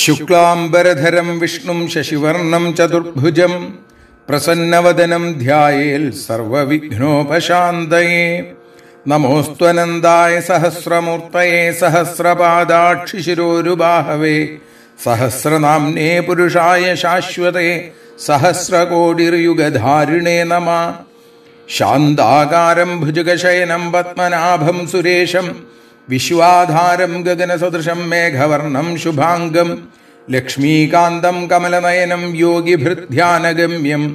ശുക്ലാംബരധരം വിഷ്ണും ശശിവർണം ചതുർഭുജം പ്രസന്നവദനം ധ്യായേൽ സർവവിഘ്നോപശാന്തയേ നമോസ്ത്വനന്ദായ സഹസ്രമൂർത്തയേ സഹസ്രപാദാക്ഷിശിരോരുബാഹവേ सहस्रनाम्ने पुरुषाय शाश्वते सहस्रकोटिर्युगधारिणे नमः शान्ताकारम् भुजुगशयनम् पद्मनाभम् सुरेशम् विश्वाधारम् गगनसदृशम् मेघवर्णम् शुभाङ्गम् लक्ष्मीकान्तम् कमलनयनम् योगिभृद्ध्यानगम्यम्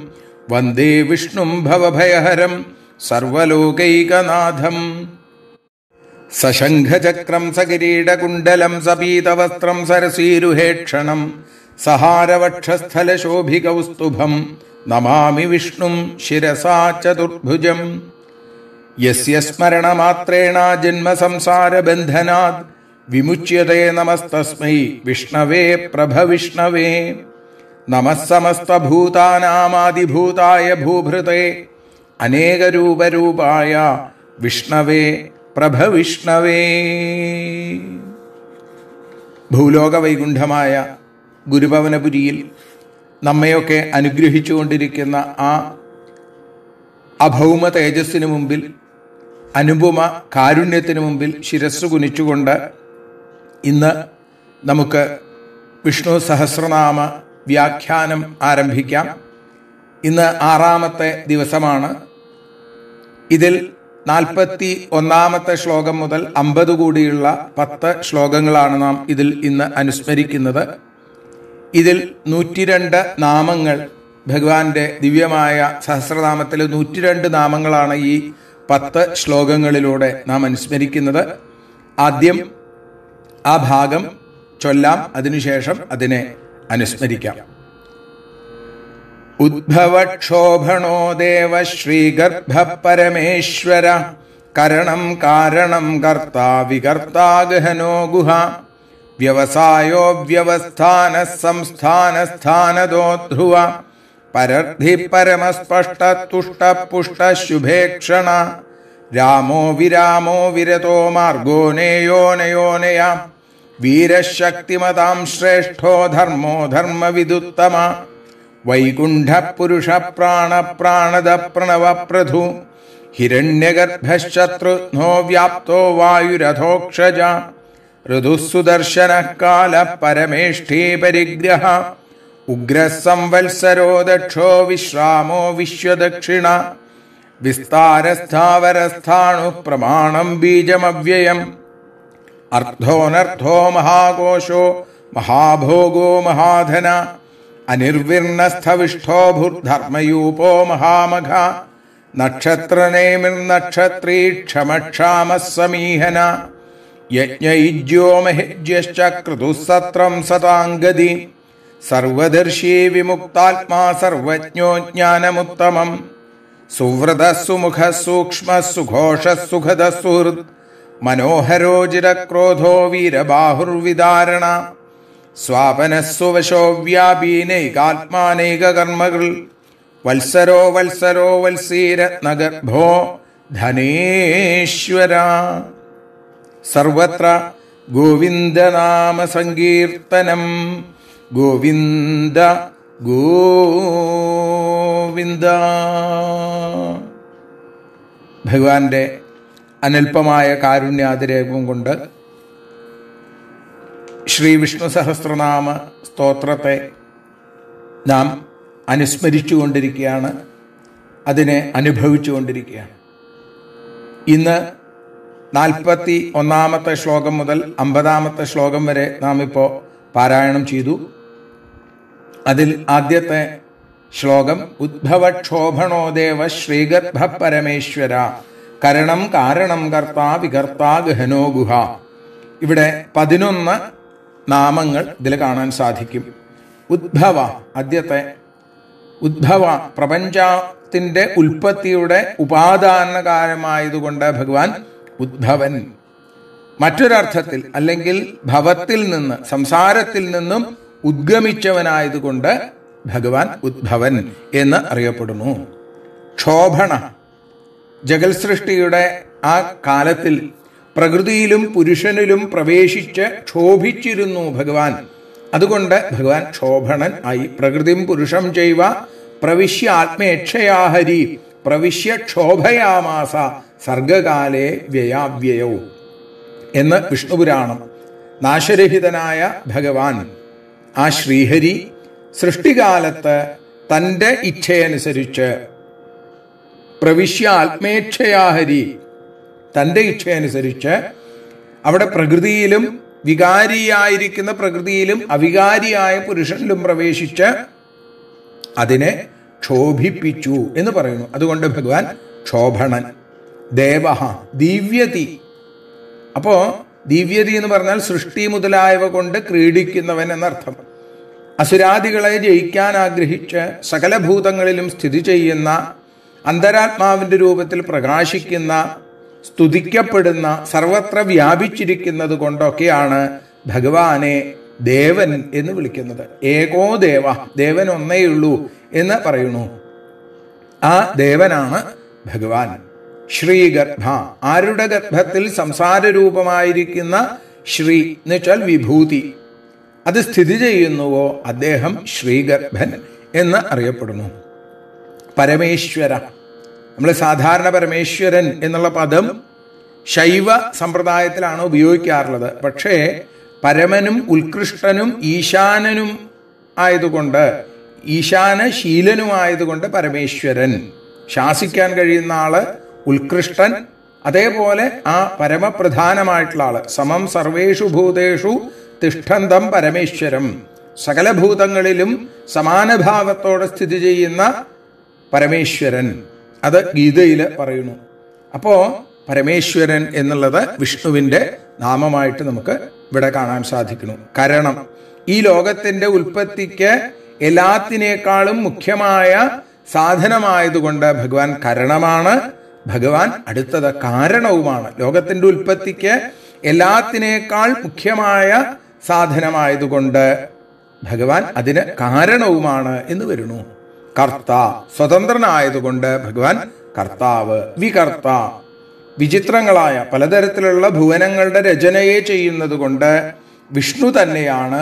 वन्दे विष्णुम् भवभयहरम् सर्वलोकैकनाथम् सशङ्खचक्रम् स पीतवस्त्रम् सरसीरुहेक्षणम् सहारवक्षस्थलशोभिकौस्तुभम् नमामि विष्णुम् शिरसा चतुर्भुजम् यस्य स्मरणमात्रेणा जन्मसंसारबन्धनात् विमुच्यते नमस्तस्मै विष्णवे प्रभविष्णवे नमः समस्तभूतानामादिभूताय भूभृते अनेकरूपरूपाय विष्णवे പ്രഭവിഷ്ണവേ ഭൂലോക വൈകുണ്ഠമായ ഗുരുഭവനപുരിയിൽ നമ്മയൊക്കെ അനുഗ്രഹിച്ചുകൊണ്ടിരിക്കുന്ന ആ അഭൗമ തേജസ്സിന് മുമ്പിൽ അനുപമ കാരുണ്യത്തിന് മുമ്പിൽ ശിരസ് കുനിച്ചുകൊണ്ട് ഇന്ന് നമുക്ക് വിഷ്ണു സഹസ്രനാമ വ്യാഖ്യാനം ആരംഭിക്കാം ഇന്ന് ആറാമത്തെ ദിവസമാണ് ഇതിൽ നാൽപ്പത്തി ഒന്നാമത്തെ ശ്ലോകം മുതൽ അമ്പത് കൂടിയുള്ള പത്ത് ശ്ലോകങ്ങളാണ് നാം ഇതിൽ ഇന്ന് അനുസ്മരിക്കുന്നത് ഇതിൽ നൂറ്റിരണ്ട് നാമങ്ങൾ ഭഗവാന്റെ ദിവ്യമായ സഹസ്രനാമത്തിലെ നൂറ്റിരണ്ട് നാമങ്ങളാണ് ഈ പത്ത് ശ്ലോകങ്ങളിലൂടെ നാം അനുസ്മരിക്കുന്നത് ആദ്യം ആ ഭാഗം ചൊല്ലാം അതിനുശേഷം അതിനെ അനുസ്മരിക്കാം उद्भवक्षोभणो देव श्रीगर्भः परमेश्वर करणं कारणं कर्ता विकर्ता गहनो गुहा व्यवसायो व्यवस्थानः संस्थानस्थानदो ध्रुव परद्धि क्षण रामो विरामो विरतो मार्गो नेयो नयो नया वीरशक्तिमतां श्रेष्ठो धर्मो धर्मविदुत्तमा वैकुण्ठपुरुषप्राणप्राणदप्रणवप्रथु हिरण्यगर्भश्चत्रुघ्नो व्याप्तो वायुरथोक्षजा ऋतुः सुदर्शनकाल परमेष्ठीपरिग्रह उग्रः संवत्सरो दक्षो विश्रामो विश्वदक्षिणा विस्तारस्थावरस्थाणुप्रमाणम् बीजमव्ययम् अर्थोऽनर्थो महाकोशो महाभोगो महाधना അനിർവിർണസ്ഥവിഷ്ഠോഭുർധർമ്മയൂപോ മഹാമഘ നക്ഷത്രനേമിർനക്ഷത്രീക്ഷമക്ഷാമ സമീഹന യജ്ഞയുജ്യോമഹിജ്യശ്ച ക്രതുസത്രം സതാംഗതി സർവദർശീ വിമുക്താത്മാ സർവജ്ഞോ ജ്ഞാനമുത്തമം സുവ്രതസുമുഖസൂക്ഷ്മസുഘോഷസുഖദസുഹൃത് മനോഹരോചിരക്രോധോ വീരബാഹുർവിദാരണ സ്വാപനസ്സുവശോ വ്യാപീനൈകാത്മാനൈകകർമ്മകൾ വത്സരോ വത്സരോ വത്സീരത്നഗർഭോ ധനേശ്വര സർവത്ര ഗോവിന്ദനാമസങ്കീർത്തനം ഗോവിന്ദ ഗോവിന്ദ ഭഗവാന്റെ അനൽപമായ കാരുണ്യാതിരേപം കൊണ്ട് ശ്രീ വിഷ്ണു സഹസ്രനാമ സ്തോത്രത്തെ നാം അനുസ്മരിച്ചുകൊണ്ടിരിക്കുകയാണ് അതിനെ അനുഭവിച്ചുകൊണ്ടിരിക്കുകയാണ് ഇന്ന് നാൽപ്പത്തി ഒന്നാമത്തെ ശ്ലോകം മുതൽ അമ്പതാമത്തെ ശ്ലോകം വരെ നാം ഇപ്പോൾ പാരായണം ചെയ്തു അതിൽ ആദ്യത്തെ ശ്ലോകം ഉദ്ഭവക്ഷോഭണോദേവ ശ്രീഗർഭ പരമേശ്വര കരണം കാരണം കർത്താ വികർത്താ ഗഹനോ ഗുഹ ഇവിടെ പതിനൊന്ന് നാമങ്ങൾ ഇതിൽ കാണാൻ സാധിക്കും ഉദ്ഭവ ആദ്യത്തെ ഉദ്ഭവ പ്രപഞ്ചത്തിൻ്റെ ഉൽപ്പത്തിയുടെ ഉപാദാനകാരമായതുകൊണ്ട് ഭഗവാൻ ഉദ്ഭവൻ മറ്റൊരർത്ഥത്തിൽ അല്ലെങ്കിൽ ഭവത്തിൽ നിന്ന് സംസാരത്തിൽ നിന്നും ഉദ്ഗമിച്ചവനായതുകൊണ്ട് ഭഗവാൻ ഉദ്ഭവൻ എന്ന് അറിയപ്പെടുന്നു ക്ഷോഭണ ജഗൽ സൃഷ്ടിയുടെ ആ കാലത്തിൽ പ്രകൃതിയിലും പുരുഷനിലും പ്രവേശിച്ച് ക്ഷോഭിച്ചിരുന്നു ഭഗവാൻ അതുകൊണ്ട് ഭഗവാൻ ക്ഷോഭണൻ ആയി പ്രകൃതിം പുരുഷം ചെയ്വ പ്രവിശ്യ ആത്മേക്ഷയാഹരി പ്രവിശ്യ ക്ഷോഭയാമാസ സർഗകാലേ വ്യയാവ്യയവും എന്ന് വിഷ്ണുപുരാണം നാശരഹിതനായ ഭഗവാൻ ആ ശ്രീഹരി സൃഷ്ടികാലത്ത് തൻ്റെ ഇച്ഛയനുസരിച്ച് പ്രവിശ്യ ആത്മേക്ഷയാഹരി തൻ്റെ ഇച്ഛയനുസരിച്ച് അവിടെ പ്രകൃതിയിലും വികാരിയായിരിക്കുന്ന പ്രകൃതിയിലും അവികാരിയായ പുരുഷനിലും പ്രവേശിച്ച് അതിനെ ക്ഷോഭിപ്പിച്ചു എന്ന് പറയുന്നു അതുകൊണ്ട് ഭഗവാൻ ക്ഷോഭണൻ ദേവഹ ദിവ്യതി അപ്പോൾ ദിവ്യതി എന്ന് പറഞ്ഞാൽ സൃഷ്ടി മുതലായവ കൊണ്ട് ക്രീഡിക്കുന്നവൻ എന്നർത്ഥം അസുരാദികളെ ജയിക്കാൻ ആഗ്രഹിച്ച് സകല ഭൂതങ്ങളിലും സ്ഥിതി ചെയ്യുന്ന അന്തരാത്മാവിന്റെ രൂപത്തിൽ പ്രകാശിക്കുന്ന സ്തുതിക്കപ്പെടുന്ന സർവത്ര വ്യാപിച്ചിരിക്കുന്നത് കൊണ്ടൊക്കെയാണ് ഭഗവാനെ ദേവൻ എന്ന് വിളിക്കുന്നത് ഏകോ ദേവ ദേവൻ ഒന്നേയുള്ളൂ എന്ന് പറയുന്നു ആ ദേവനാണ് ഭഗവാൻ ശ്രീഗർഭ ആരുടെ ഗർഭത്തിൽ സംസാര രൂപമായിരിക്കുന്ന ശ്രീ വെച്ചാൽ വിഭൂതി അത് സ്ഥിതി ചെയ്യുന്നുവോ അദ്ദേഹം ശ്രീഗർഭൻ എന്ന് അറിയപ്പെടുന്നു പരമേശ്വര നമ്മൾ സാധാരണ പരമേശ്വരൻ എന്നുള്ള പദം ശൈവ സമ്പ്രദായത്തിലാണ് ഉപയോഗിക്കാറുള്ളത് പക്ഷേ പരമനും ഉത്കൃഷ്ടനും ഈശാനനും ആയതുകൊണ്ട് ഈശാന ശീലനുമായതുകൊണ്ട് പരമേശ്വരൻ ശാസിക്കാൻ കഴിയുന്ന ആള് ഉത്കൃഷ്ടൻ അതേപോലെ ആ പരമപ്രധാനമായിട്ടുള്ള ആള് സമം സർവേഷു ഭൂതേഷു തിഷ്ഠന്തം പരമേശ്വരം സകല ഭൂതങ്ങളിലും സമാനഭാവത്തോടെ സ്ഥിതി ചെയ്യുന്ന പരമേശ്വരൻ അത് ഗീതയിൽ പറയുന്നു അപ്പോ പരമേശ്വരൻ എന്നുള്ളത് വിഷ്ണുവിന്റെ നാമമായിട്ട് നമുക്ക് ഇവിടെ കാണാൻ സാധിക്കുന്നു കാരണം ഈ ലോകത്തിന്റെ ഉൽപ്പത്തിക്ക് എല്ലാത്തിനേക്കാളും മുഖ്യമായ സാധനമായതുകൊണ്ട് ഭഗവാൻ കരണമാണ് ഭഗവാൻ അടുത്തത് കാരണവുമാണ് ലോകത്തിന്റെ ഉൽപ്പത്തിക്ക് എല്ലാത്തിനേക്കാൾ മുഖ്യമായ സാധനമായതുകൊണ്ട് ഭഗവാൻ അതിന് കാരണവുമാണ് എന്ന് വരുന്നു കർത്ത സ്വതന്ത്രനായതുകൊണ്ട് ഭഗവാൻ കർത്താവ് വികർത്ത വിചിത്രങ്ങളായ പലതരത്തിലുള്ള ഭുവനങ്ങളുടെ രചനയെ ചെയ്യുന്നത് കൊണ്ട് വിഷ്ണു തന്നെയാണ്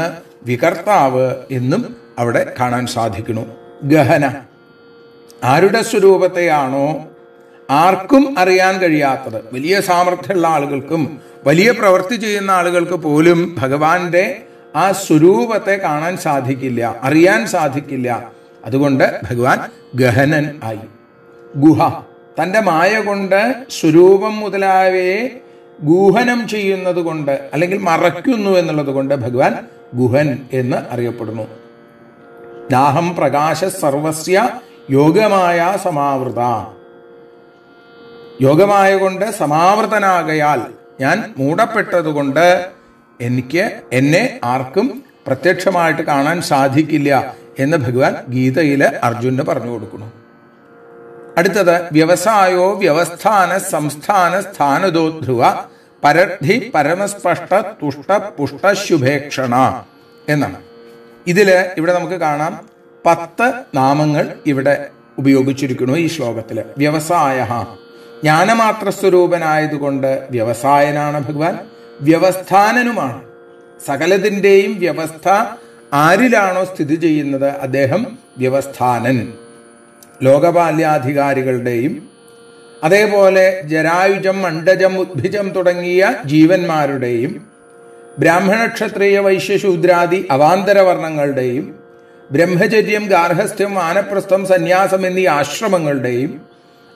വികർത്താവ് എന്നും അവിടെ കാണാൻ സാധിക്കുന്നു ഗഹന ആരുടെ സ്വരൂപത്തെയാണോ ആർക്കും അറിയാൻ കഴിയാത്തത് വലിയ സാമർഥ്യമുള്ള ആളുകൾക്കും വലിയ പ്രവൃത്തി ചെയ്യുന്ന ആളുകൾക്ക് പോലും ഭഗവാന്റെ ആ സ്വരൂപത്തെ കാണാൻ സാധിക്കില്ല അറിയാൻ സാധിക്കില്ല അതുകൊണ്ട് ഭഗവാൻ ഗഹനൻ ആയി ഗുഹ തന്റെ മായ കൊണ്ട് സ്വരൂപം മുതലായവയെ ഗൂഹനം ചെയ്യുന്നത് കൊണ്ട് അല്ലെങ്കിൽ മറയ്ക്കുന്നു എന്നുള്ളത് കൊണ്ട് ഭഗവാൻ ഗുഹൻ എന്ന് അറിയപ്പെടുന്നു ദാഹം പ്രകാശ സർവസ്യ യോഗമായ സമാവൃത യോഗമായ കൊണ്ട് സമാവൃതനാകയാൽ ഞാൻ മൂടപ്പെട്ടതുകൊണ്ട് എനിക്ക് എന്നെ ആർക്കും പ്രത്യക്ഷമായിട്ട് കാണാൻ സാധിക്കില്ല എന്ന് ഭഗവാൻ ഗീതയിൽ അർജുനന് പറഞ്ഞു കൊടുക്കുന്നു അടുത്തത് വ്യവസായോ വ്യവസ്ഥാന സംസ്ഥാന സ്ഥാനതോ ധ്രുവ പരമസ്പഷ്ട തുഷ്ട പുഷ്ട ശുഭേക്ഷണ എന്നാണ് ഇതിൽ ഇവിടെ നമുക്ക് കാണാം പത്ത് നാമങ്ങൾ ഇവിടെ ഉപയോഗിച്ചിരിക്കുന്നു ഈ ശ്ലോകത്തിൽ വ്യവസായ ജ്ഞാനമാത്ര സ്വരൂപനായതുകൊണ്ട് വ്യവസായനാണ് ഭഗവാൻ വ്യവസ്ഥാനനുമാണ് സകലതിൻ്റെയും വ്യവസ്ഥ ആരിലാണോ സ്ഥിതി ചെയ്യുന്നത് അദ്ദേഹം വ്യവസ്ഥാനൻ ലോകപാല്യാധികാരികളുടെയും അതേപോലെ ജരായുജം മണ്ഡജം ഉദ്ഭിജം തുടങ്ങിയ ജീവന്മാരുടെയും ബ്രാഹ്മണക്ഷത്രീയ വൈശ്യശൂദ്രാദി അവാന്തരവർണ്ണങ്ങളുടെയും ബ്രഹ്മചര്യം ഗാർഹസ്ഥ്യം വാനപ്രസ്ഥം സന്യാസം എന്നീ ആശ്രമങ്ങളുടെയും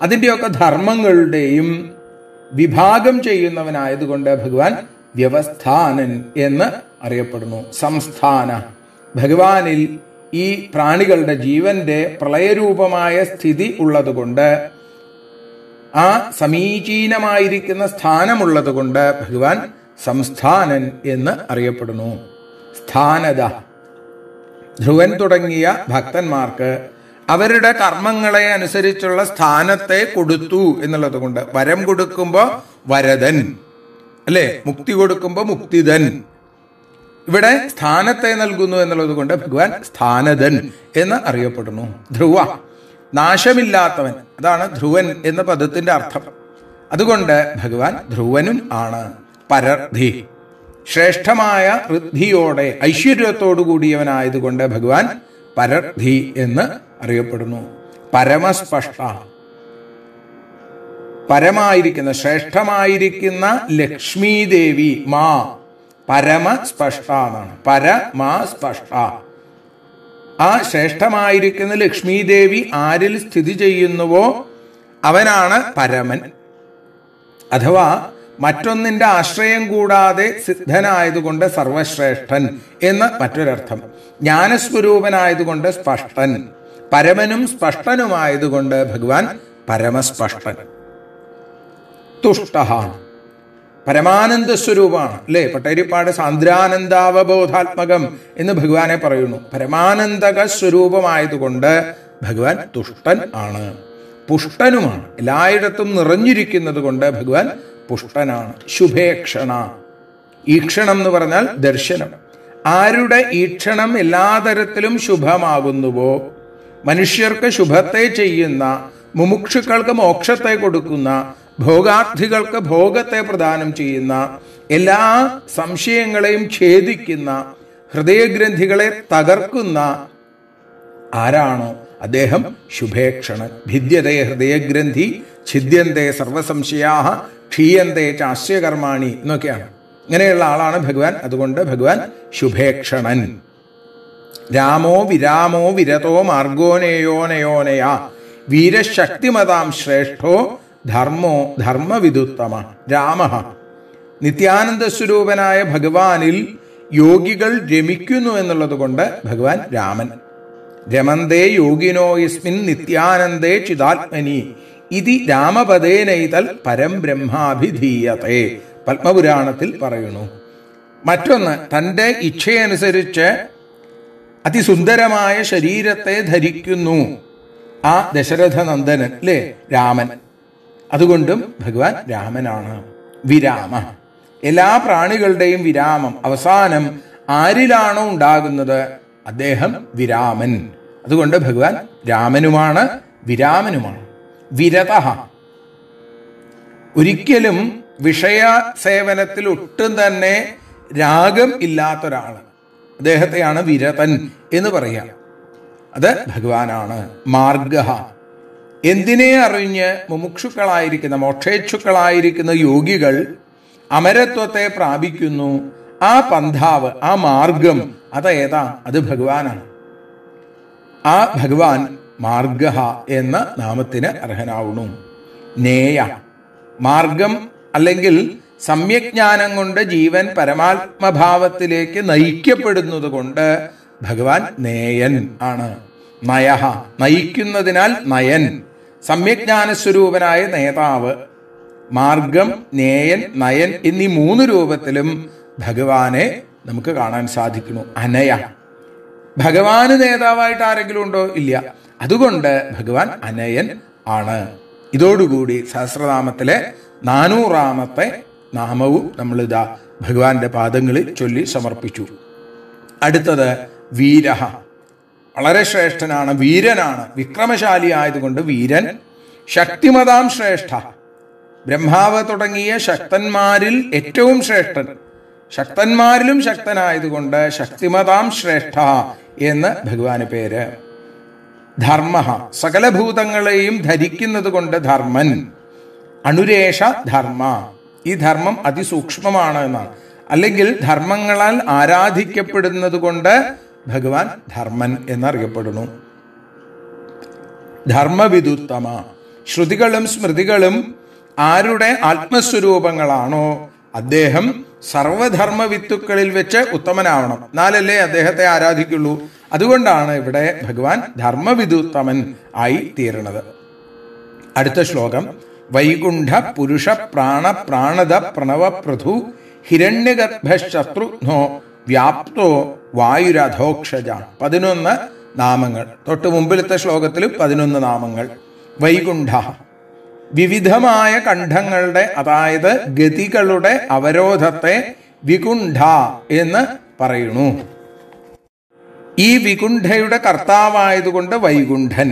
അതിൻ്റെയൊക്കെ ധർമ്മങ്ങളുടെയും വിഭാഗം ചെയ്യുന്നവനായതുകൊണ്ട് ഭഗവാൻ വ്യവസ്ഥാനൻ എന്ന് അറിയപ്പെടുന്നു സംസ്ഥാന ഭഗവാനിൽ ഈ പ്രാണികളുടെ ജീവന്റെ പ്രളയരൂപമായ സ്ഥിതി ഉള്ളതുകൊണ്ട് ആ സമീചീനമായിരിക്കുന്ന സ്ഥാനമുള്ളതുകൊണ്ട് ഭഗവാൻ സംസ്ഥാനൻ എന്ന് അറിയപ്പെടുന്നു സ്ഥാനത ധ്രുവൻ തുടങ്ങിയ ഭക്തന്മാർക്ക് അവരുടെ കർമ്മങ്ങളെ അനുസരിച്ചുള്ള സ്ഥാനത്തെ കൊടുത്തു എന്നുള്ളത് കൊണ്ട് വരം കൊടുക്കുമ്പോൾ വരതൻ അല്ലേ മുക്തി കൊടുക്കുമ്പോൾ മുക്തിതൻ ഇവിടെ സ്ഥാനത്തെ നൽകുന്നു എന്നുള്ളത് കൊണ്ട് ഭഗവാൻ സ്ഥാനതൻ എന്ന് അറിയപ്പെടുന്നു ധ്രുവ നാശമില്ലാത്തവൻ അതാണ് ധ്രുവൻ എന്ന പദത്തിന്റെ അർത്ഥം അതുകൊണ്ട് ഭഗവാൻ ധ്രുവനും ആണ് പരർധി ശ്രേഷ്ഠമായ ഋദ്ധിയോടെ ഐശ്വര്യത്തോടു കൂടിയവനായതുകൊണ്ട് ഭഗവാൻ പരർധി എന്ന് അറിയപ്പെടുന്നു പരമസ്പഷ്ട പരമായിരിക്കുന്ന ശ്രേഷ്ഠമായിരിക്കുന്ന ലക്ഷ്മീദേവി മാ പരമ സ്പഷ്ട എന്നാണ് പരമാ സ്പഷ്ട ആ ശ്രേഷ്ഠമായിരിക്കുന്ന ലക്ഷ്മീദേവി ആരിൽ സ്ഥിതി ചെയ്യുന്നുവോ അവനാണ് പരമൻ അഥവാ മറ്റൊന്നിന്റെ ആശ്രയം കൂടാതെ സിദ്ധനായതുകൊണ്ട് സർവശ്രേഷ്ഠൻ എന്ന് മറ്റൊരർത്ഥം ജ്ഞാനസ്വരൂപനായതുകൊണ്ട് സ്പഷ്ടൻ പരമനും സ്പഷ്ടനുമായതുകൊണ്ട് ഭഗവാൻ പരമസ്പഷ്ടൻ തുഷ്ട പരമാനന്ദ സ്വരൂപമാണ് അല്ലേ പട്ടേരിപ്പാട് സാന്ദ്രാനന്ദാവബോധാത്മകം എന്ന് ഭഗവാനെ പറയുന്നു പരമാനന്ദക സ്വരൂപമായതുകൊണ്ട് ഭഗവാൻ തുഷ്ടൻ ആണ് പുഷ്ടനുമാണ് എല്ലായിടത്തും നിറഞ്ഞിരിക്കുന്നത് കൊണ്ട് ഭഗവാൻ പുഷ്ടനാണ് ശുഭേക്ഷണ ഈക്ഷണം എന്ന് പറഞ്ഞാൽ ദർശനം ആരുടെ ഈക്ഷണം എല്ലാ തരത്തിലും ശുഭമാകുന്നുവോ മനുഷ്യർക്ക് ശുഭത്തെ ചെയ്യുന്ന മുമുക്ഷുക്കൾക്ക് മോക്ഷത്തെ കൊടുക്കുന്ന ഭോഗാർത്ഥികൾക്ക് ഭോഗത്തെ പ്രദാനം ചെയ്യുന്ന എല്ലാ സംശയങ്ങളെയും ഛേദിക്കുന്ന ഹൃദയഗ്രന്ഥികളെ തകർക്കുന്ന ആരാണോ അദ്ദേഹം ശുഭേക്ഷണ ഭിദ്യതേ ഹൃദയഗ്രന്ഥി ഛിദ്യന്തേ സർവസംശയാഹ ക്ഷീയന്തേ ചാശ്യകർമാണി എന്നൊക്കെയാണ് ഇങ്ങനെയുള്ള ആളാണ് ഭഗവാൻ അതുകൊണ്ട് ഭഗവാൻ ശുഭേക്ഷണൻ രാമോ വിരാമോ വിരതോ മാർഗോനയോനയോനയാ വീരശക്തിമതാം ശ്രേഷ്ഠോ ധർമ്മോ ധർമ്മവിദുത്തമ രാമ നിത്യാനന്ദ സ്വരൂപനായ ഭഗവാനിൽ യോഗികൾ രമിക്കുന്നു എന്നുള്ളത് കൊണ്ട് ഭഗവാൻ രാമൻ രമന്തേ യോഗിനോ യസ്മിൻ നിത്യാനന്ദേ ചിതാത്മനി ഇതി രാമപദേനൈതൽ പരം ബ്രഹ്മാഭിധീയത്തെ പത്മപുരാണത്തിൽ പറയുന്നു മറ്റൊന്ന് തൻ്റെ ഇച്ഛയനുസരിച്ച് അതിസുന്ദരമായ ശരീരത്തെ ധരിക്കുന്നു ആ ദശരഥ നന്ദനൻ അല്ലേ രാമൻ അതുകൊണ്ടും ഭഗവാൻ രാമനാണ് വിരാമ എല്ലാ പ്രാണികളുടെയും വിരാമം അവസാനം ആരിലാണോ ഉണ്ടാകുന്നത് അദ്ദേഹം വിരാമൻ അതുകൊണ്ട് ഭഗവാൻ രാമനുമാണ് വിരാമനുമാണ് വിരത ഒരിക്കലും വിഷയ സേവനത്തിൽ ഒട്ടും തന്നെ രാഗം ഇല്ലാത്ത അദ്ദേഹത്തെയാണ് വിരതൻ എന്ന് പറയുക അത് ഭഗവാനാണ് മാർഗ എന്തിനെ അറിഞ്ഞ് മുമുക്ഷുക്കളായിരിക്കുന്ന മോക്ഷേച്ഛുക്കളായിരിക്കുന്ന യോഗികൾ അമരത്വത്തെ പ്രാപിക്കുന്നു ആ പന്ഥാവ് ആ മാർഗം അതേതാ ഏതാ അത് ഭഗവാനാണ് ആ ഭഗവാൻ മാർഗ എന്ന നാമത്തിന് അർഹനാവുന്നു നേയ മാർഗം അല്ലെങ്കിൽ സമ്യജ്ഞാനം കൊണ്ട് ജീവൻ പരമാത്മഭാവത്തിലേക്ക് നയിക്കപ്പെടുന്നത് കൊണ്ട് ഭഗവാൻ നേയൻ ആണ് നയഹ നയിക്കുന്നതിനാൽ നയൻ സ്വരൂപനായ നേതാവ് മാർഗം നേയൻ നയൻ എന്നീ മൂന്ന് രൂപത്തിലും ഭഗവാനെ നമുക്ക് കാണാൻ സാധിക്കുന്നു അനയ ഭഗവാന് നേതാവായിട്ട് ആരെങ്കിലും ഉണ്ടോ ഇല്ല അതുകൊണ്ട് ഭഗവാൻ അനയൻ ആണ് ഇതോടുകൂടി സഹസ്രനാമത്തിലെ നാനൂറാമത്തെ നാമവും നമ്മൾ ഇതാ ഭഗവാന്റെ പാദങ്ങളിൽ ചൊല്ലി സമർപ്പിച്ചു അടുത്തത് വീരഹ വളരെ ശ്രേഷ്ഠനാണ് വീരനാണ് വിക്രമശാലി ആയതുകൊണ്ട് വീരൻ ശക്തിമതാം ശ്രേഷ്ഠ ബ്രഹ്മാവ് തുടങ്ങിയ ശക്തന്മാരിൽ ഏറ്റവും ശ്രേഷ്ഠൻ ശക്തന്മാരിലും ശക്തനായതുകൊണ്ട് ശക്തിമതാം ശ്രേഷ്ഠ എന്ന് ഭഗവാന് പേര് ധർമ്മ സകലഭൂതങ്ങളെയും ധരിക്കുന്നത് കൊണ്ട് ധർമ്മൻ അണുരേഷ ധർമ്മ ഈ ധർമ്മം അതിസൂക്ഷ്മമാണ് എന്നാണ് അല്ലെങ്കിൽ ധർമ്മങ്ങളാൽ ആരാധിക്കപ്പെടുന്നത് കൊണ്ട് ഭഗവാൻ ധർമ്മൻ എന്നറിയപ്പെടുന്നു ധർമ്മവിദുത്തമ ശ്രുതികളും സ്മൃതികളും ആരുടെ ആത്മസ്വരൂപങ്ങളാണോ അദ്ദേഹം സർവധർമ്മവിത്തുക്കളിൽ വിത്തുക്കളിൽ വെച്ച് ഉത്തമനാവണം എന്നാലല്ലേ അദ്ദേഹത്തെ ആരാധിക്കുള്ളൂ അതുകൊണ്ടാണ് ഇവിടെ ഭഗവാൻ ധർമ്മവിദുത്തമൻ ആയി തീരണത് അടുത്ത ശ്ലോകം വൈകുണ്ഠ പുരുഷ പ്രാണ പ്രാണത പ്രണവ പ്രഥു ഹിരണ്യഗർഭശത്രുഘ്നോ വ്യാപ്തോ വായുരാധോക്ഷജ പതിനൊന്ന് നാമങ്ങൾ തൊട്ടു മുമ്പിലത്തെ ശ്ലോകത്തിൽ പതിനൊന്ന് നാമങ്ങൾ വൈകുണ്ഠ വിവിധമായ കണ്ഠങ്ങളുടെ അതായത് ഗതികളുടെ അവരോധത്തെ വികുണ്ഠ എന്ന് പറയുന്നു ഈ വികുണ്ഠയുടെ കർത്താവായതുകൊണ്ട് വൈകുണ്ഠൻ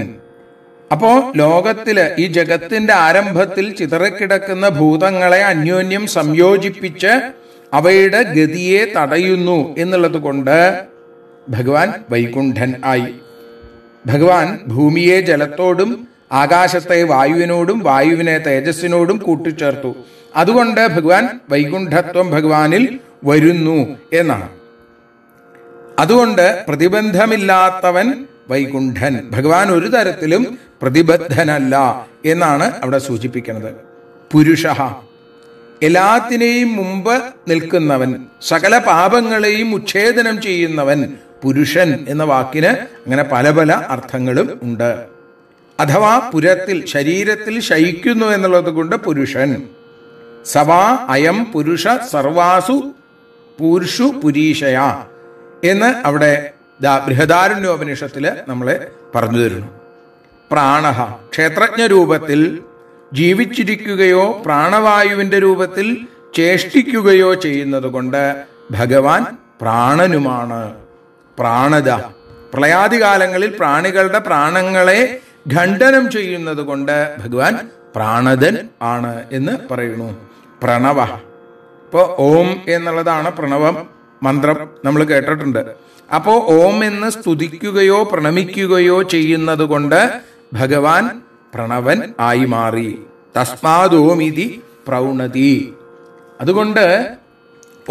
അപ്പോ ലോകത്തില് ഈ ജഗത്തിന്റെ ആരംഭത്തിൽ ചിതറക്കിടക്കുന്ന ഭൂതങ്ങളെ അന്യോന്യം സംയോജിപ്പിച്ച് അവയുടെ ഗതിയെ തടയുന്നു എന്നുള്ളത് കൊണ്ട് ഭഗവാൻ വൈകുണ്ഠൻ ആയി ഭഗവാൻ ഭൂമിയെ ജലത്തോടും ആകാശത്തെ വായുവിനോടും വായുവിനെ തേജസ്സിനോടും കൂട്ടിച്ചേർത്തു അതുകൊണ്ട് ഭഗവാൻ വൈകുണ്ഠത്വം ഭഗവാനിൽ വരുന്നു എന്നാണ് അതുകൊണ്ട് പ്രതിബന്ധമില്ലാത്തവൻ വൈകുണ്ഠൻ ഭഗവാൻ ഒരു തരത്തിലും പ്രതിബദ്ധനല്ല എന്നാണ് അവിടെ സൂചിപ്പിക്കുന്നത് പുരുഷ എല്ലാത്തിനെയും മുമ്പ് നിൽക്കുന്നവൻ സകല പാപങ്ങളെയും ഉച്ഛേദനം ചെയ്യുന്നവൻ പുരുഷൻ എന്ന വാക്കിന് അങ്ങനെ പല പല അർത്ഥങ്ങളും ഉണ്ട് അഥവാ പുരത്തിൽ ശരീരത്തിൽ ശയിക്കുന്നു എന്നുള്ളത് കൊണ്ട് പുരുഷൻ സവാ അയം പുരുഷ സർവാസു പുരുഷു പുരീഷയ എന്ന് അവിടെ ബൃഹദാരുണ്യോപനിഷത്തില് നമ്മളെ പറഞ്ഞു തരുന്നു പ്രാണഹ ക്ഷേത്രജ്ഞ രൂപത്തിൽ ജീവിച്ചിരിക്കുകയോ പ്രാണവായുവിന്റെ രൂപത്തിൽ ചേഷ്ടിക്കുകയോ ചെയ്യുന്നതുകൊണ്ട് ഭഗവാൻ പ്രാണനുമാണ് പ്രാണത പ്രളയാദികാലങ്ങളിൽ പ്രാണികളുടെ പ്രാണങ്ങളെ ഖണ്ഡനം ചെയ്യുന്നത് കൊണ്ട് ഭഗവാൻ പ്രാണതൻ ആണ് എന്ന് പറയുന്നു പ്രണവ ഇപ്പോൾ ഓം എന്നുള്ളതാണ് പ്രണവം മന്ത്രം നമ്മൾ കേട്ടിട്ടുണ്ട് അപ്പോൾ ഓം എന്ന് സ്തുതിക്കുകയോ പ്രണമിക്കുകയോ ചെയ്യുന്നത് കൊണ്ട് ഭഗവാൻ പ്രണവൻ ആയി മാറി തസ്മാദോമിതി പ്രൗണതി അതുകൊണ്ട്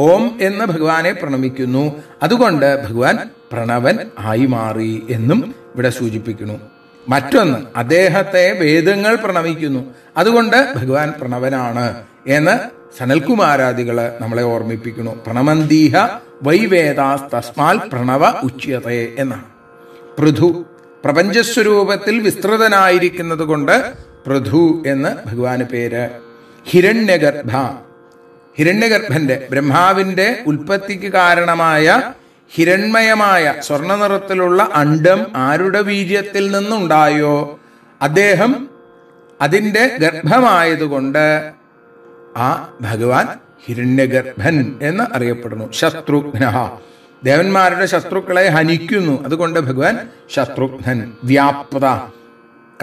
ഓം എന്ന് ഭഗവാനെ പ്രണമിക്കുന്നു അതുകൊണ്ട് ഭഗവാൻ പ്രണവൻ ആയി മാറി എന്നും ഇവിടെ സൂചിപ്പിക്കുന്നു മറ്റൊന്ന് അദ്ദേഹത്തെ വേദങ്ങൾ പ്രണമിക്കുന്നു അതുകൊണ്ട് ഭഗവാൻ പ്രണവനാണ് എന്ന് സനൽകുമാരാദികൾ നമ്മളെ ഓർമ്മിപ്പിക്കുന്നു പ്രണമന്തീഹ വൈവേദാസ് തസ്മാൽ പ്രണവ ഉച്യതേ എന്നാണ് പൃഥു പ്രപഞ്ചസ്വരൂപത്തിൽ വിസ്തൃതനായിരിക്കുന്നത് കൊണ്ട് പൃഥു എന്ന് ഭഗവാന് പേര് ഹിരണ്യഗർഭ ഹിരണ്യഗർഭന്റെ ബ്രഹ്മാവിന്റെ ഉൽപ്പത്തിക്ക് കാരണമായ ഹിരൺമയമായ സ്വർണ്ണ നിറത്തിലുള്ള അണ്ടം ആരുടെ വീര്യത്തിൽ നിന്നുണ്ടായോ അദ്ദേഹം അതിൻ്റെ ഗർഭമായതുകൊണ്ട് ആ ഭഗവാൻ ഹിരണ്യഗർഭൻ എന്ന് അറിയപ്പെടുന്നു ശത്രുഘ്ന ദേവന്മാരുടെ ശത്രുക്കളെ ഹനിക്കുന്നു അതുകൊണ്ട് ഭഗവാൻ ശത്രുഘ്നൻ വ്യാപ്ത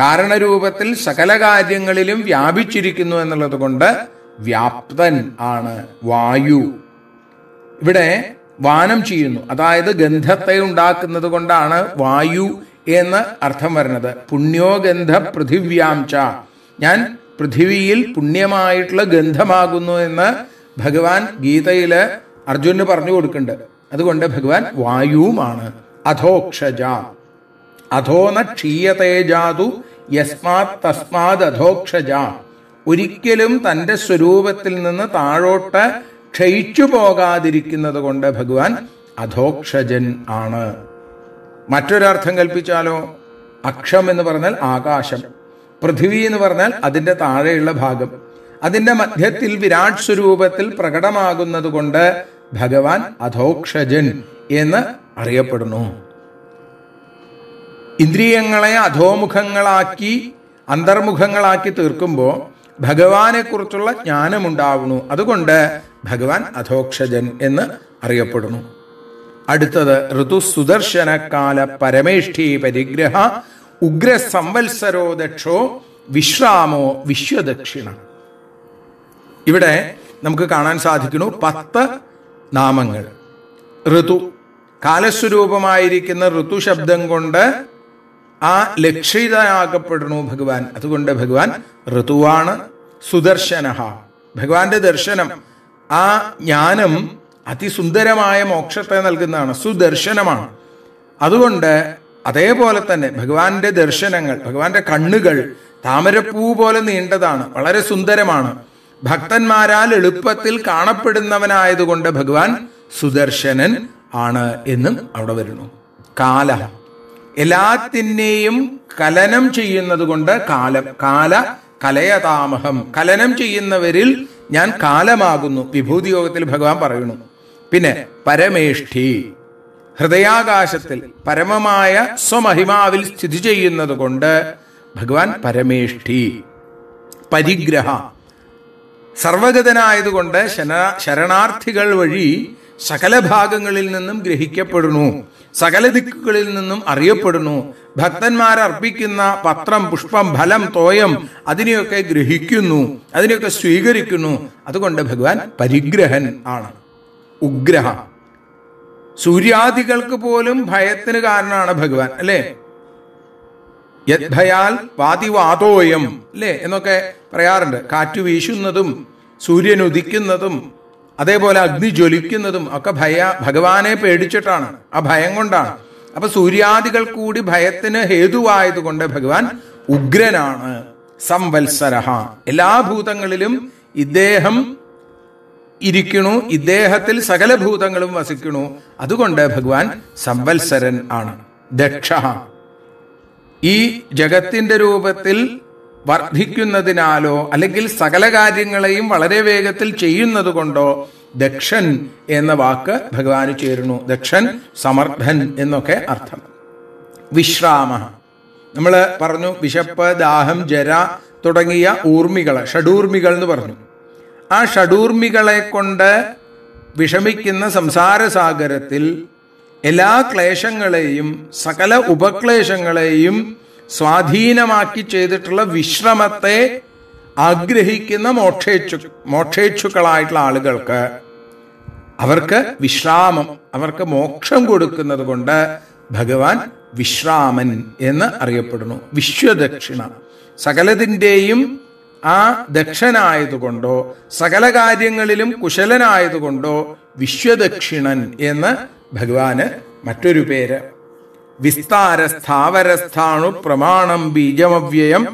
കാരണരൂപത്തിൽ സകല കാര്യങ്ങളിലും വ്യാപിച്ചിരിക്കുന്നു എന്നുള്ളത് കൊണ്ട് വ്യാപ്തൻ ആണ് വായു ഇവിടെ വാനം ചെയ്യുന്നു അതായത് ഗന്ധത്തെ ഉണ്ടാക്കുന്നത് കൊണ്ടാണ് വായു എന്ന് അർത്ഥം വരുന്നത് ഗന്ധ പൃഥിവ്യാംച ഞാൻ പൃഥിവിയിൽ പുണ്യമായിട്ടുള്ള ഗന്ധമാകുന്നു എന്ന് ഭഗവാൻ ഗീതയിൽ അർജുന് പറഞ്ഞു കൊടുക്കുന്നുണ്ട് അതുകൊണ്ട് ഭഗവാൻ വായുവുമാണ് അധോക്ഷജ അധോന ക്ഷീയതേജാതു യസ്മാത് തസ്മാത് അധോക്ഷജ ഒരിക്കലും തന്റെ സ്വരൂപത്തിൽ നിന്ന് താഴോട്ട് ക്ഷയിച്ചു പോകാതിരിക്കുന്നത് കൊണ്ട് ഭഗവാൻ അധോക്ഷജൻ ആണ് മറ്റൊരർത്ഥം കൽപ്പിച്ചാലോ അക്ഷം എന്ന് പറഞ്ഞാൽ ആകാശം പൃഥ്വി എന്ന് പറഞ്ഞാൽ അതിന്റെ താഴെയുള്ള ഭാഗം അതിന്റെ മധ്യത്തിൽ വിരാട് സ്വരൂപത്തിൽ പ്രകടമാകുന്നത് കൊണ്ട് ഭഗവാൻ അധോക്ഷജൻ എന്ന് അറിയപ്പെടുന്നു ഇന്ദ്രിയങ്ങളെ അധോമുഖങ്ങളാക്കി അന്തർമുഖങ്ങളാക്കി തീർക്കുമ്പോൾ ഭഗവാനെക്കുറിച്ചുള്ള ജ്ഞാനമുണ്ടാവുന്നു അതുകൊണ്ട് ഭഗവാൻ അധോക്ഷജൻ എന്ന് അറിയപ്പെടുന്നു അടുത്തത് ഋതു സുദർശനകാല പരമേഷ്ഠി പരിഗ്രഹ ഉഗ്ര സംവത്സരോ ദക്ഷോ വിശ്രാമോ വിശ്വദക്ഷിണ ഇവിടെ നമുക്ക് കാണാൻ സാധിക്കുന്നു പത്ത് നാമങ്ങൾ ഋതു കാലസ്വരൂപമായിരിക്കുന്ന ഋതു ശബ്ദം കൊണ്ട് ആ ലക്ഷിതനാകപ്പെടുന്നു ഭഗവാൻ അതുകൊണ്ട് ഭഗവാൻ ഋതുവാണ് സുദർശന ഭഗവാന്റെ ദർശനം ആ ജ്ഞാനം അതിസുന്ദരമായ മോക്ഷത്തെ നൽകുന്നതാണ് സുദർശനമാണ് അതുകൊണ്ട് അതേപോലെ തന്നെ ഭഗവാന്റെ ദർശനങ്ങൾ ഭഗവാന്റെ കണ്ണുകൾ താമരപ്പൂ പോലെ നീണ്ടതാണ് വളരെ സുന്ദരമാണ് ഭക്തന്മാരാൽ എളുപ്പത്തിൽ കാണപ്പെടുന്നവനായതുകൊണ്ട് ഭഗവാൻ സുദർശനൻ ആണ് എന്നും അവിടെ വരുന്നു കാല എല്ലാത്തിനെയും കലനം ചെയ്യുന്നത് കൊണ്ട് കാലം കാല കലയതാമഹം കലനം ചെയ്യുന്നവരിൽ ഞാൻ കാലമാകുന്നു വിഭൂതി യോഗത്തിൽ ഭഗവാൻ പറയുന്നു പിന്നെ പരമേഷ്ഠി ഹൃദയാകാശത്തിൽ പരമമായ സ്വമഹിമാവിൽ സ്ഥിതി ചെയ്യുന്നത് കൊണ്ട് ഭഗവാൻ പരമേഷ്ഠി പരിഗ്രഹ സർവഗതനായതുകൊണ്ട് ശരണാർത്ഥികൾ വഴി സകല ഭാഗങ്ങളിൽ നിന്നും ഗ്രഹിക്കപ്പെടുന്നു സകല ദിക്കുകളിൽ നിന്നും അറിയപ്പെടുന്നു ഭക്തന്മാർ അർപ്പിക്കുന്ന പത്രം പുഷ്പം ഫലം തോയം അതിനെയൊക്കെ ഗ്രഹിക്കുന്നു അതിനെയൊക്കെ സ്വീകരിക്കുന്നു അതുകൊണ്ട് ഭഗവാൻ പരിഗ്രഹൻ ആണ് ഉഗ്രഹ സൂര്യാദികൾക്ക് പോലും ഭയത്തിന് കാരണമാണ് ഭഗവാൻ അല്ലേ യദ്ഭയാൽ പാതിവാതോയം അല്ലേ എന്നൊക്കെ പറയാറുണ്ട് കാറ്റ് വീശുന്നതും സൂര്യൻ ഉദിക്കുന്നതും അതേപോലെ അഗ്നി ജ്വലിക്കുന്നതും ഒക്കെ ഭയ ഭഗവാനെ പേടിച്ചിട്ടാണ് ആ ഭയം കൊണ്ടാണ് അപ്പൊ സൂര്യാദികൾ കൂടി ഭയത്തിന് ഹേതുവായതുകൊണ്ട് ഭഗവാൻ ഉഗ്രനാണ് സംവത്സരഹ എല്ലാ ഭൂതങ്ങളിലും ഇദ്ദേഹം ഇരിക്കണു ഇദ്ദേഹത്തിൽ സകല ഭൂതങ്ങളും വസിക്കണു അതുകൊണ്ട് ഭഗവാൻ സംവത്സരൻ ആണ് ദക്ഷ ഈ ജഗത്തിന്റെ രൂപത്തിൽ വർദ്ധിക്കുന്നതിനാലോ അല്ലെങ്കിൽ സകല കാര്യങ്ങളെയും വളരെ വേഗത്തിൽ ചെയ്യുന്നത് കൊണ്ടോ ദക്ഷൻ എന്ന വാക്ക് ഭഗവാന് ചേരുന്നു ദക്ഷൻ സമർത്ഥൻ എന്നൊക്കെ അർത്ഥം വിശ്രാമ നമ്മൾ പറഞ്ഞു വിശപ്പ് ദാഹം ജര തുടങ്ങിയ ഊർമികൾ ഷഡൂർമികൾ എന്ന് പറഞ്ഞു ആ ഷഡൂർമികളെ കൊണ്ട് വിഷമിക്കുന്ന സംസാരസാഗരത്തിൽ എല്ലാ ക്ലേശങ്ങളെയും സകല ഉപക്ലേശങ്ങളെയും സ്വാധീനമാക്കി ചെയ്തിട്ടുള്ള വിശ്രമത്തെ ആഗ്രഹിക്കുന്ന മോക്ഷേച്ഛു മോക്ഷേച്ഛുക്കളായിട്ടുള്ള ആളുകൾക്ക് അവർക്ക് വിശ്രാമം അവർക്ക് മോക്ഷം കൊടുക്കുന്നത് കൊണ്ട് ഭഗവാൻ വിശ്രാമൻ എന്ന് അറിയപ്പെടുന്നു വിശ്വദക്ഷിണ സകലതിൻ്റെയും ആ ദക്ഷനായതുകൊണ്ടോ സകല കാര്യങ്ങളിലും കുശലനായതുകൊണ്ടോ വിശ്വദക്ഷിണൻ എന്ന് ഭഗവാന് മറ്റൊരു പേര് വിസ്താര സ്ഥാവരസ്ഥാണു പ്രമാണം ബീജമവ്യയം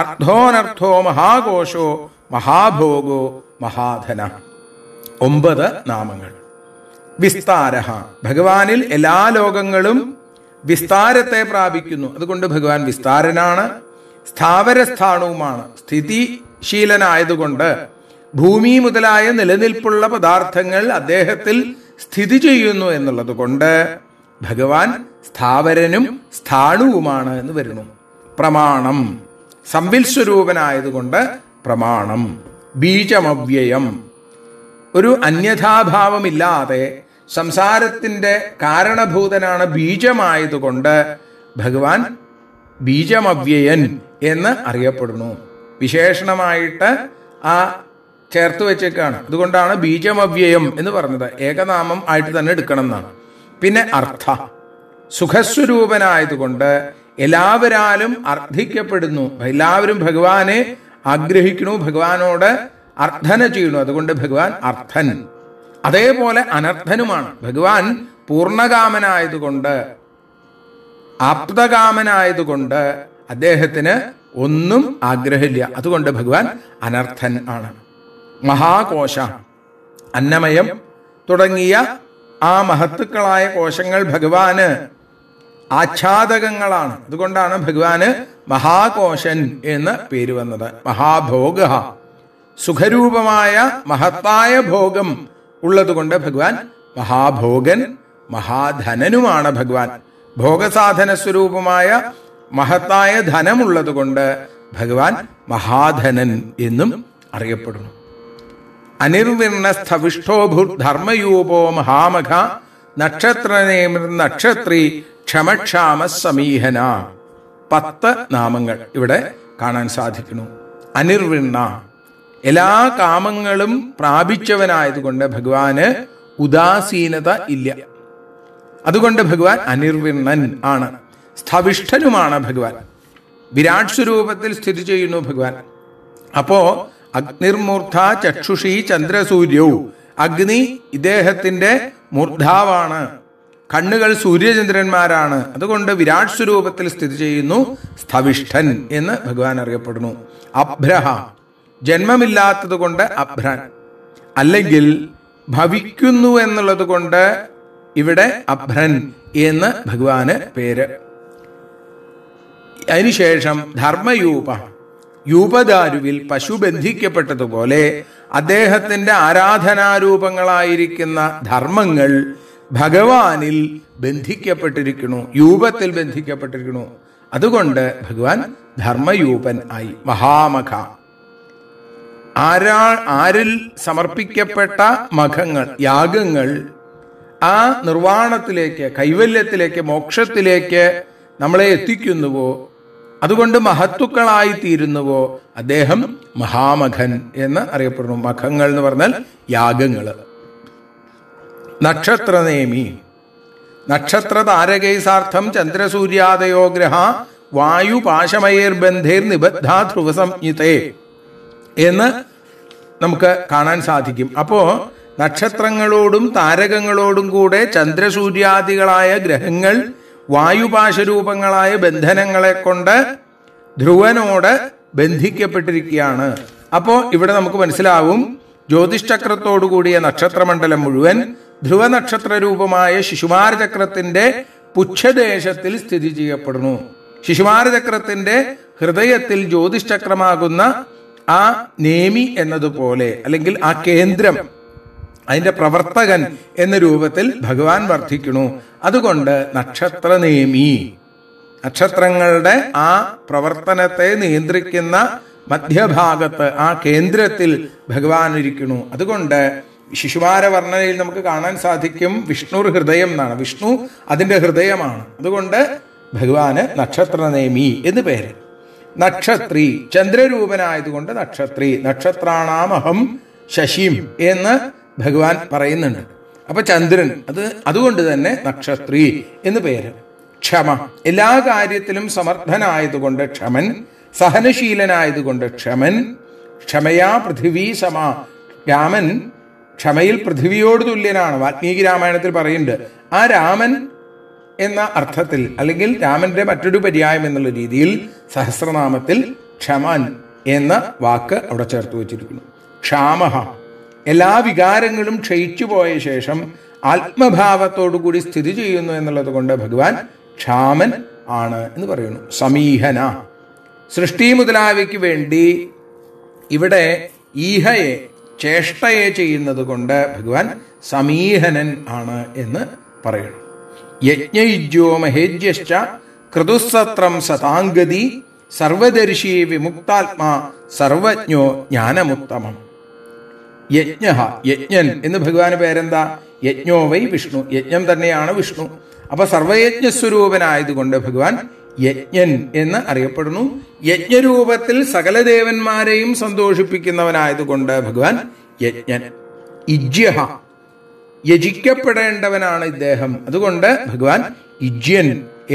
അർത്ഥോനർത്ഥോ മഹാഘോഷോ മഹാഭോഗോ മഹാധന ഒമ്പത് നാമങ്ങൾ വിസ്താര ഭഗവാനിൽ എല്ലാ ലോകങ്ങളും വിസ്താരത്തെ പ്രാപിക്കുന്നു അതുകൊണ്ട് ഭഗവാൻ വിസ്താരനാണ് സ്ഥാവരസ്ഥാണവുമാണ് സ്ഥിതിശീലനായതുകൊണ്ട് ഭൂമി മുതലായ നിലനിൽപ്പുള്ള പദാർത്ഥങ്ങൾ അദ്ദേഹത്തിൽ സ്ഥിതി ചെയ്യുന്നു എന്നുള്ളത് കൊണ്ട് ഭഗവാൻ സ്ഥാവരനും സ്ഥാണുവുമാണ് എന്ന് വരുന്നു പ്രമാണം സംവിൽ സ്വരൂപനായതുകൊണ്ട് പ്രമാണം ബീജമവ്യയം ഒരു അന്യഥാഭാവമില്ലാതെ സംസാരത്തിന്റെ കാരണഭൂതനാണ് ബീജമായതുകൊണ്ട് ഭഗവാൻ ബീജമവ്യയൻ എന്ന് അറിയപ്പെടുന്നു വിശേഷണമായിട്ട് ആ ചേർത്ത് വെച്ചേക്കാണ് അതുകൊണ്ടാണ് ബീജമവ്യയം എന്ന് പറഞ്ഞത് ഏകനാമം ആയിട്ട് തന്നെ എടുക്കണം എന്നാണ് പിന്നെ അർത്ഥ സുഖസ്വരൂപനായതുകൊണ്ട് എല്ലാവരാലും അർത്ഥിക്കപ്പെടുന്നു എല്ലാവരും ഭഗവാനെ ആഗ്രഹിക്കണു ഭഗവാനോട് അർത്ഥന ചെയ്യണു അതുകൊണ്ട് ഭഗവാൻ അർത്ഥൻ അതേപോലെ അനർത്ഥനുമാണ് ഭഗവാൻ പൂർണ്ണകാമനായതുകൊണ്ട് ആപ്തകാമനായതുകൊണ്ട് അദ്ദേഹത്തിന് ഒന്നും ആഗ്രഹമില്ല അതുകൊണ്ട് ഭഗവാൻ അനർത്ഥൻ ആണ് മഹാകോശ അന്നമയം തുടങ്ങിയ ആ മഹത്തുക്കളായ കോശങ്ങൾ ഭഗവാന് ആച്ഛാദകങ്ങളാണ് അതുകൊണ്ടാണ് ഭഗവാന് മഹാകോശൻ എന്ന് പേര് വന്നത് മഹാഭോഗ സുഖരൂപമായ മഹത്തായ ഭോഗം ഉള്ളതുകൊണ്ട് ഭഗവാൻ മഹാഭോഗൻ മഹാധനനുമാണ് ഭഗവാൻ ഭോഗസാധന സ്വരൂപമായ മഹത്തായ ധനമുള്ളതുകൊണ്ട് ഭഗവാൻ മഹാധനൻ എന്നും അറിയപ്പെടുന്നു അനിർവിർണസ്ഥവിഷ്ടോഭുർധർമ്മയൂപോ മഹാമഘ നക്ഷത്രനേമിർ നക്ഷത്രി ക്ഷമക്ഷാമ സമീഹന പത്ത് നാമങ്ങൾ ഇവിടെ കാണാൻ സാധിക്കുന്നു അനിർവിണ്ണ എല്ലാ കാമങ്ങളും പ്രാപിച്ചവനായതുകൊണ്ട് ഭഗവാന് ഉദാസീനത ഇല്ല അതുകൊണ്ട് ഭഗവാൻ അനിർവിണ്ണൻ ആണ് സ്ഥവിഷ്ഠനുമാണ് ഭഗവാൻ വിരാട് സ്വരൂപത്തിൽ സ്ഥിതി ചെയ്യുന്നു ഭഗവാൻ അപ്പോൾ അഗ്നിർമൂർധ ചക്ഷുഷി ചന്ദ്രസൂര്യൗ അഗ്നി ഇദ്ദേഹത്തിന്റെ മൂർധാവാണ് കണ്ണുകൾ സൂര്യചന്ദ്രന്മാരാണ് അതുകൊണ്ട് വിരാട് സ്വരൂപത്തിൽ സ്ഥിതി ചെയ്യുന്നു സ്ഥവിഷ്ഠൻ എന്ന് ഭഗവാൻ അറിയപ്പെടുന്നു അഭ്രഹ ജന്മമില്ലാത്തത് കൊണ്ട് അഭ്രൻ അല്ലെങ്കിൽ ഭവിക്കുന്നു എന്നുള്ളത് കൊണ്ട് ഇവിടെ അഭ്രൻ എന്ന് ഭഗവാന് പേര് അതിനുശേഷം ധർമ്മയൂപ യൂപദാരുവിൽ പശു ബന്ധിക്കപ്പെട്ടതുപോലെ അദ്ദേഹത്തിന്റെ ആരാധനാരൂപങ്ങളായിരിക്കുന്ന ധർമ്മങ്ങൾ ഭഗവാനിൽ ബന്ധിക്കപ്പെട്ടിരിക്കുന്നു യൂപത്തിൽ ബന്ധിക്കപ്പെട്ടിരിക്കുന്നു അതുകൊണ്ട് ഭഗവാൻ ധർമ്മയൂപൻ ആയി മഹാമഖ ആരാ ആരിൽ സമർപ്പിക്കപ്പെട്ട മഖങ്ങൾ യാഗങ്ങൾ ആ നിർവാണത്തിലേക്ക് കൈവല്യത്തിലേക്ക് മോക്ഷത്തിലേക്ക് നമ്മളെ എത്തിക്കുന്നുവോ അതുകൊണ്ട് മഹത്വക്കളായി തീരുന്നുവോ അദ്ദേഹം മഹാമഖൻ എന്ന് അറിയപ്പെടുന്നു മഖങ്ങൾ എന്ന് പറഞ്ഞാൽ യാഗങ്ങൾ നക്ഷത്രനേമി നക്ഷത്ര താരകൈസാർത്ഥം ചന്ദ്രസൂര്യാദയോ ഗ്രഹ വായു പാശമയേർ ബന്ധേർ നിബദ്ധാ ധ്രുവസംയുതേ എന്ന് നമുക്ക് കാണാൻ സാധിക്കും അപ്പോൾ നക്ഷത്രങ്ങളോടും താരകങ്ങളോടും കൂടെ ചന്ദ്രസൂര്യാദികളായ ഗ്രഹങ്ങൾ വായുപാശരൂപങ്ങളായ ബന്ധനങ്ങളെ കൊണ്ട് ധ്രുവനോട് ബന്ധിക്കപ്പെട്ടിരിക്കുകയാണ് അപ്പോൾ ഇവിടെ നമുക്ക് മനസ്സിലാവും ജ്യോതിഷ്ചക്രത്തോടു കൂടിയ നക്ഷത്രമണ്ഡലം മുഴുവൻ ധ്രുവ നക്ഷത്ര രൂപമായ ശിശുമാരചക്രത്തിന്റെ പുച്ഛദേശത്തിൽ സ്ഥിതി ചെയ്യപ്പെടുന്നു ശിശുമാരചക്രത്തിന്റെ ഹൃദയത്തിൽ ജ്യോതിഷ്ചക്രമാകുന്ന ആ നേമി എന്നതുപോലെ അല്ലെങ്കിൽ ആ കേന്ദ്രം അതിൻ്റെ പ്രവർത്തകൻ എന്ന രൂപത്തിൽ ഭഗവാൻ വർദ്ധിക്കുന്നു അതുകൊണ്ട് നക്ഷത്രനേമി നക്ഷത്രങ്ങളുടെ ആ പ്രവർത്തനത്തെ നിയന്ത്രിക്കുന്ന മധ്യഭാഗത്ത് ആ കേന്ദ്രത്തിൽ ഭഗവാൻ ഇരിക്കുന്നു അതുകൊണ്ട് ശിശുമാര വർണ്ണനയിൽ നമുക്ക് കാണാൻ സാധിക്കും വിഷ്ണു ഹൃദയം എന്നാണ് വിഷ്ണു അതിൻ്റെ ഹൃദയമാണ് അതുകൊണ്ട് ഭഗവാന് നക്ഷത്രനേമി എന്ന് പേര് നക്ഷത്രി ചന്ദ്രരൂപനായതുകൊണ്ട് നക്ഷത്രി നക്ഷത്രാണാമഹം ശശിം എന്ന് ഭഗവാൻ പറയുന്നുണ്ട് അപ്പൊ ചന്ദ്രൻ അത് അതുകൊണ്ട് തന്നെ നക്ഷത്രി എന്ന് പേര് ക്ഷമ എല്ലാ കാര്യത്തിലും സമർത്ഥനായതുകൊണ്ട് ക്ഷമൻ സഹനശീലനായതുകൊണ്ട് ക്ഷമൻ ക്ഷമയാ പൃഥിവി സമ രാമൻ ക്ഷമയിൽ പൃഥിവിയോട് തുല്യനാണ് വാൽമീകി രാമായണത്തിൽ പറയുന്നുണ്ട് ആ രാമൻ എന്ന അർത്ഥത്തിൽ അല്ലെങ്കിൽ രാമന്റെ മറ്റൊരു പര്യായം എന്നുള്ള രീതിയിൽ സഹസ്രനാമത്തിൽ ക്ഷമാൻ എന്ന വാക്ക് അവിടെ ചേർത്ത് വച്ചിരിക്കുന്നു ക്ഷാമഹ എല്ലാ വികാരങ്ങളും ക്ഷയിച്ചുപോയ ശേഷം ആത്മഭാവത്തോടുകൂടി സ്ഥിതി ചെയ്യുന്നു എന്നുള്ളത് കൊണ്ട് ഭഗവാൻ ക്ഷാമൻ ആണ് എന്ന് പറയുന്നു സമീഹന സൃഷ്ടി മുതലാവയ്ക്ക് വേണ്ടി ഇവിടെ ഈഹയെ ചേഷ്ടയെ ചെയ്യുന്നത് കൊണ്ട് ഭഗവാൻ സമീഹനൻ ആണ് എന്ന് പറയുന്നു യജ്ഞയുജ്യോ മഹേജ്യശ്ച കൃതുസത്രം സതാംഗതി സർവദർശി വിമുക്താത്മാ സർവജ്ഞോ ജ്ഞാനമുത്തമം യജ്ഞ യജ്ഞൻ എന്ന് ഭഗവാന് പേരെന്താ യജ്ഞോ വൈ വിഷ്ണു യജ്ഞം തന്നെയാണ് വിഷ്ണു അപ്പൊ സർവയജ്ഞ സ്വരൂപനായതുകൊണ്ട് ഭഗവാൻ യജ്ഞൻ എന്ന് അറിയപ്പെടുന്നു യജ്ഞരൂപത്തിൽ സകല ദേവന്മാരെയും സന്തോഷിപ്പിക്കുന്നവനായതുകൊണ്ട് ഭഗവാൻ യജ്ഞൻ ഇജ്യഹ യജിക്കപ്പെടേണ്ടവനാണ് ഇദ്ദേഹം അതുകൊണ്ട് ഭഗവാൻ ഇജ്യൻ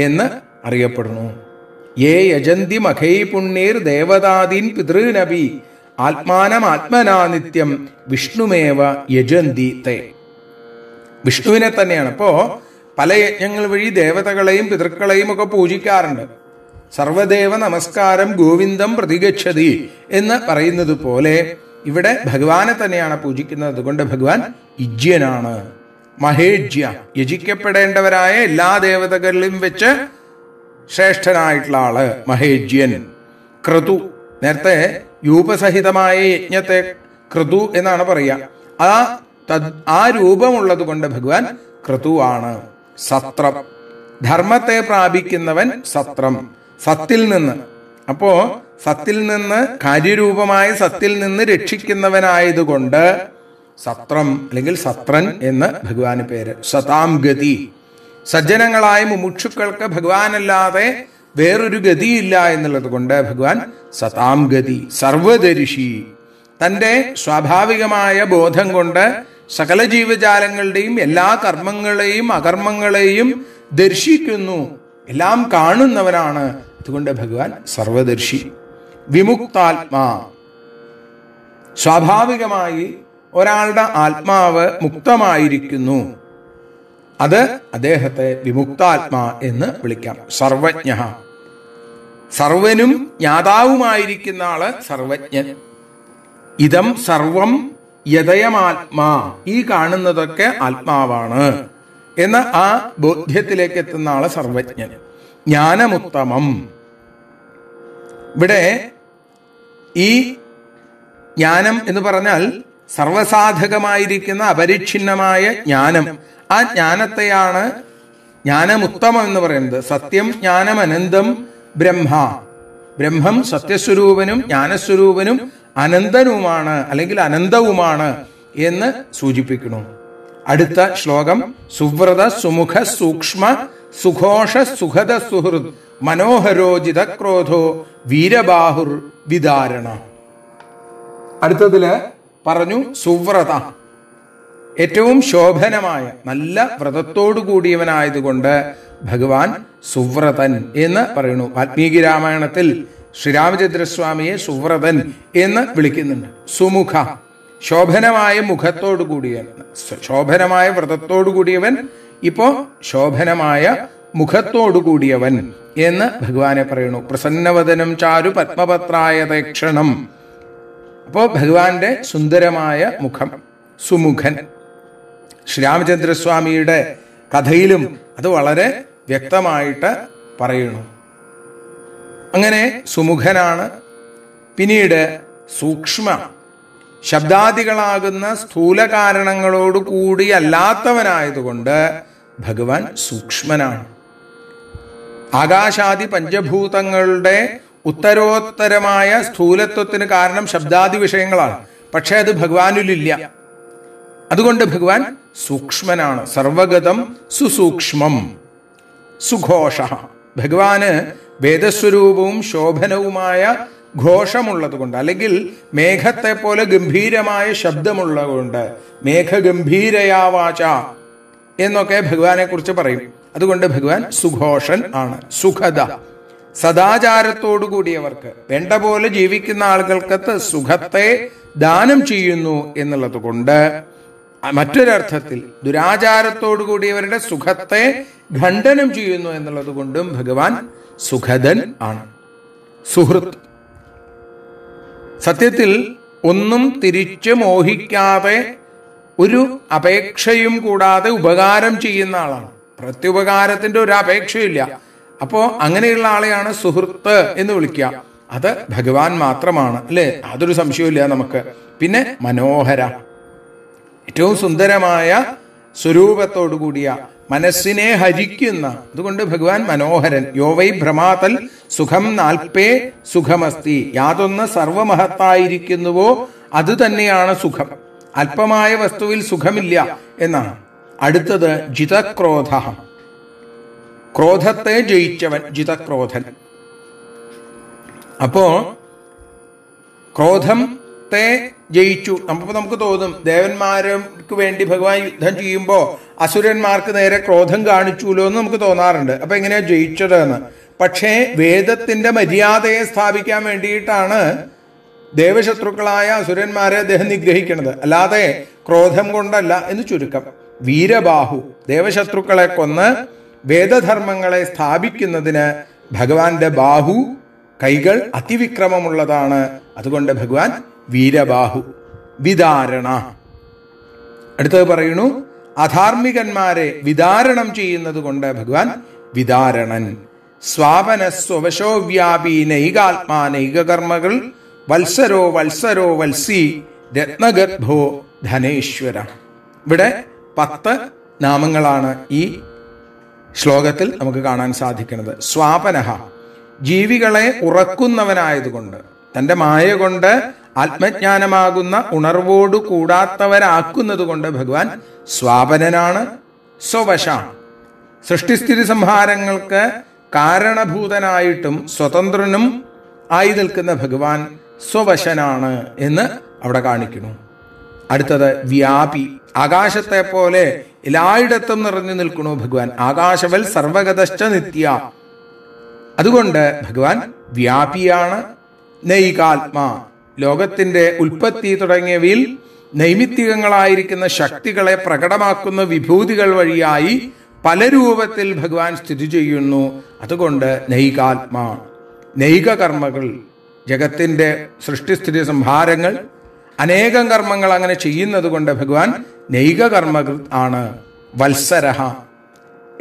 എന്ന് അറിയപ്പെടുന്നു ഏ യജന്തി മഖൈ പുണ്ണീർ ദേവതാദീൻ പിതൃനബി ആത്മനാ നിത്യം വിഷ്ണുമേവ യജന്തി തേ വിഷ്ണുവിനെ തന്നെയാണ് അപ്പോൾ പല യജ്ഞങ്ങൾ വഴി ദേവതകളെയും പിതൃക്കളെയും ഒക്കെ പൂജിക്കാറുണ്ട് സർവദേവ നമസ്കാരം ഗോവിന്ദം പ്രതിഗച്ഛതി എന്ന് പറയുന്നത് പോലെ ഇവിടെ ഭഗവാനെ തന്നെയാണ് പൂജിക്കുന്നത് അതുകൊണ്ട് ഭഗവാൻ ഇജ്യനാണ് മഹേജ്യ യജിക്കപ്പെടേണ്ടവരായ എല്ലാ ദേവതകളിലും വെച്ച് ശ്രേഷ്ഠനായിട്ടുള്ള ആള് മഹേജ്യൻ ക്രതു നേരത്തെ രൂപസഹിതമായ യജ്ഞത്തെ ക്രതു എന്നാണ് പറയുക ആ ആ രൂപമുള്ളത് കൊണ്ട് ഭഗവാൻ ക്രതുവാണ് സത്രം ധർമ്മത്തെ പ്രാപിക്കുന്നവൻ സത്രം സത്തിൽ നിന്ന് അപ്പോ സത്തിൽ നിന്ന് കാര്യരൂപമായ സത്തിൽ നിന്ന് രക്ഷിക്കുന്നവനായതുകൊണ്ട് സത്രം അല്ലെങ്കിൽ സത്രൻ എന്ന് ഭഗവാന് പേര് സതാം ഗതി സജ്ജനങ്ങളായ മുമുക്ഷുക്കൾക്ക് ഭഗവാനല്ലാതെ വേറൊരു ഗതിയില്ല എന്നുള്ളത് കൊണ്ട് ഭഗവാൻ സതാം ഗതി സർവദരിശി തൻ്റെ സ്വാഭാവികമായ ബോധം കൊണ്ട് സകല ജീവജാലങ്ങളുടെയും എല്ലാ കർമ്മങ്ങളെയും അകർമ്മങ്ങളെയും ദർശിക്കുന്നു എല്ലാം കാണുന്നവനാണ് അതുകൊണ്ട് ഭഗവാൻ സർവദർശി വിമുക്താത്മാ സ്വാഭാവികമായി ഒരാളുടെ ആത്മാവ് മുക്തമായിരിക്കുന്നു അത് അദ്ദേഹത്തെ വിമുക്താത്മാ എന്ന് വിളിക്കാം സർവജ്ഞ സർവനും ജ്ഞാതാവുമായിരിക്കുന്ന ആള് സർവജ്ഞൻ ഇതം സർവം യഥയമാത്മാ ഈ കാണുന്നതൊക്കെ ആത്മാവാണ് എന്ന ആ ബോധ്യത്തിലേക്ക് എത്തുന്ന ആള് സർവജ്ഞൻ ജ്ഞാനമുത്തമം ഇവിടെ ഈ ജ്ഞാനം എന്ന് പറഞ്ഞാൽ സർവസാധകമായിരിക്കുന്ന അപരിച്ഛിന്നമായ ജ്ഞാനം ആ ജ്ഞാനത്തെയാണ് ജ്ഞാനമുത്തമം എന്ന് പറയുന്നത് സത്യം ജ്ഞാനം അനന്തം ബ്രഹ്മ ബ്രഹ്മം സത്യസ്വരൂപനും ജ്ഞാനസ്വരൂപനും അനന്തനുമാണ് അല്ലെങ്കിൽ അനന്തവുമാണ് എന്ന് സൂചിപ്പിക്കുന്നു അടുത്ത ശ്ലോകം സുവ്രത സുമുഖ സൂക്ഷ്മ സുഘോഷ സുഖത സുഹൃത് മനോഹരോജിത ക്രോധോ വീരബാഹുർ വിദാരണ അടുത്തതില് പറഞ്ഞു സുവ്രത ഏറ്റവും ശോഭനമായ നല്ല വ്രതത്തോടു കൂടിയവനായതുകൊണ്ട് ഭഗവാൻ സുവ്രതൻ എന്ന് പറയുന്നു വാൽമീകി രാമായണത്തിൽ ശ്രീരാമചന്ദ്രസ്വാമിയെ സുവ്രതൻ എന്ന് വിളിക്കുന്നുണ്ട് സുമുഖ ശോഭനമായ മുഖത്തോടു കൂടിയവൻ ശോഭനമായ വ്രതത്തോടു കൂടിയവൻ ഇപ്പോ ശോഭനമായ മുഖത്തോടു കൂടിയവൻ എന്ന് ഭഗവാനെ പറയുന്നു പ്രസന്നവദനം ചാരു പത്മപത്രായ അപ്പോൾ ഭഗവാന്റെ സുന്ദരമായ മുഖം സുമുഖൻ ശ്രീരാമചന്ദ്രസ്വാമിയുടെ കഥയിലും അത് വളരെ വ്യക്തമായിട്ട് പറയുന്നു അങ്ങനെ സുമുഖനാണ് പിന്നീട് സൂക്ഷ്മ ശബ്ദാദികളാകുന്ന സ്ഥൂല കാരണങ്ങളോട് കൂടി അല്ലാത്തവനായതുകൊണ്ട് ഭഗവാൻ സൂക്ഷ്മനാണ് ആകാശാദി പഞ്ചഭൂതങ്ങളുടെ ഉത്തരോത്തരമായ സ്ഥൂലത്വത്തിന് കാരണം ശബ്ദാദി വിഷയങ്ങളാണ് പക്ഷേ അത് ഭഗവാനിലില്ല അതുകൊണ്ട് ഭഗവാൻ സൂക്ഷ്മനാണ് സർവഗതം സുസൂക്ഷ്മം സുഘോഷ ഭഗവാന് വേദസ്വരൂപവും ശോഭനവുമായ ഘോഷമുള്ളതുകൊണ്ട് അല്ലെങ്കിൽ മേഘത്തെ പോലെ ഗംഭീരമായ ശബ്ദമുള്ളതുകൊണ്ട് മേഘഗംഭീരയാവാച എന്നൊക്കെ ഭഗവാനെ കുറിച്ച് പറയും അതുകൊണ്ട് ഭഗവാൻ സുഘോഷൻ ആണ് സുഖത സദാചാരത്തോടു കൂടിയവർക്ക് വേണ്ട പോലെ ജീവിക്കുന്ന ആളുകൾക്ക് സുഖത്തെ ദാനം ചെയ്യുന്നു എന്നുള്ളത് കൊണ്ട് മറ്റൊരർത്ഥത്തിൽ ദുരാചാരത്തോടു കൂടിയവരുടെ സുഖത്തെ ഖണ്ഡനം ചെയ്യുന്നു എന്നുള്ളത് കൊണ്ടും ഭഗവാൻ സുഖദൻ ആണ് സുഹൃത്ത് സത്യത്തിൽ ഒന്നും തിരിച്ചു മോഹിക്കാതെ ഒരു അപേക്ഷയും കൂടാതെ ഉപകാരം ചെയ്യുന്ന ആളാണ് പ്രത്യുപകാരത്തിന്റെ ഒരു അപേക്ഷയില്ല അപ്പോ അങ്ങനെയുള്ള ആളെയാണ് സുഹൃത്ത് എന്ന് വിളിക്കുക അത് ഭഗവാൻ മാത്രമാണ് അല്ലേ അതൊരു സംശയമില്ല നമുക്ക് പിന്നെ മനോഹര ഏറ്റവും സുന്ദരമായ സ്വരൂപത്തോടു കൂടിയ മനസ്സിനെ ഹരിക്കുന്ന അതുകൊണ്ട് ഭഗവാൻ മനോഹരൻ യോവൈ ഭ്രമാതൽ സുഖം നാൽപ്പേ സുഖമസ്തി യാതൊന്ന് സർവമഹത്തായിരിക്കുന്നുവോ അത് തന്നെയാണ് സുഖം അല്പമായ വസ്തുവിൽ സുഖമില്ല എന്നാണ് അടുത്തത് ജിതക്രോധം ക്രോധത്തെ ജയിച്ചവൻ ജിതക്രോധൻ അപ്പോ ക്രോധം ത്തെ ജയിച്ചു നമുക്ക് നമുക്ക് തോന്നും ദേവന്മാർക്ക് വേണ്ടി ഭഗവാൻ യുദ്ധം ചെയ്യുമ്പോൾ അസുരന്മാർക്ക് നേരെ ക്രോധം കാണിച്ചുല്ലോ എന്ന് നമുക്ക് തോന്നാറുണ്ട് അപ്പൊ എങ്ങനെയാ ജയിച്ചത് എന്ന് പക്ഷേ വേദത്തിന്റെ മര്യാദയെ സ്ഥാപിക്കാൻ വേണ്ടിയിട്ടാണ് ദേവശത്രുക്കളായ അസുരന്മാരെ അദ്ദേഹം നിഗ്രഹിക്കുന്നത് അല്ലാതെ ക്രോധം കൊണ്ടല്ല എന്ന് ചുരുക്കം വീരബാഹു ദേവശത്രുക്കളെ കൊന്ന് വേദധർമ്മങ്ങളെ സ്ഥാപിക്കുന്നതിന് ഭഗവാന്റെ ബാഹു കൈകൾ അതിവിക്രമമുള്ളതാണ് അതുകൊണ്ട് ഭഗവാൻ വീരബാഹു വിദാരണ അടുത്തത് പറയുന്നു അധാർമികന്മാരെ വിദാരണം ചെയ്യുന്നത് കൊണ്ട് ഭഗവാൻ വിദാരണൻ സ്വാപന സ്വവശോവ്യാപി നൈകാത്മാ നൈകകർമ്മകൾ വത്സരോ വത്സരോ വത്സി രത്നഗർഭോ ധനേശ്വര ഇവിടെ പത്ത് നാമങ്ങളാണ് ഈ ശ്ലോകത്തിൽ നമുക്ക് കാണാൻ സാധിക്കുന്നത് സ്വാപനഹ ജീവികളെ ഉറക്കുന്നവനായതുകൊണ്ട് തൻ്റെ മായ കൊണ്ട് ആത്മജ്ഞാനമാകുന്ന ഉണർവോടു കൂടാത്തവരാക്കുന്നത് കൊണ്ട് ഭഗവാൻ സ്വാപനനാണ് സ്വവശ സൃഷ്ടിസ്ഥിതി സംഹാരങ്ങൾക്ക് കാരണഭൂതനായിട്ടും സ്വതന്ത്രനും ആയി നിൽക്കുന്ന ഭഗവാൻ സ്വവശനാണ് എന്ന് അവിടെ കാണിക്കുന്നു അടുത്തത് വ്യാപി ആകാശത്തെ പോലെ എല്ലായിടത്തും നിറഞ്ഞു നിൽക്കണു ഭഗവാൻ ആകാശവൽ സർവഗതശ്ച നിത്യ അതുകൊണ്ട് ഭഗവാൻ വ്യാപിയാണ് നൈകാത്മാ ലോകത്തിന്റെ ഉൽപ്പത്തി തുടങ്ങിയവയിൽ നൈമിത്തികങ്ങളായിരിക്കുന്ന ശക്തികളെ പ്രകടമാക്കുന്ന വിഭൂതികൾ വഴിയായി പല രൂപത്തിൽ ഭഗവാൻ സ്ഥിതി ചെയ്യുന്നു അതുകൊണ്ട് നൈകാത്മാ നൈകകർമ്മകൾ ജഗത്തിന്റെ ജഗത്തിൻ്റെ സൃഷ്ടിസ്ഥിതി സംഹാരങ്ങൾ അനേകം കർമ്മങ്ങൾ അങ്ങനെ ചെയ്യുന്നത് കൊണ്ട് ഭഗവാൻ നൈക ആണ് വത്സരഹ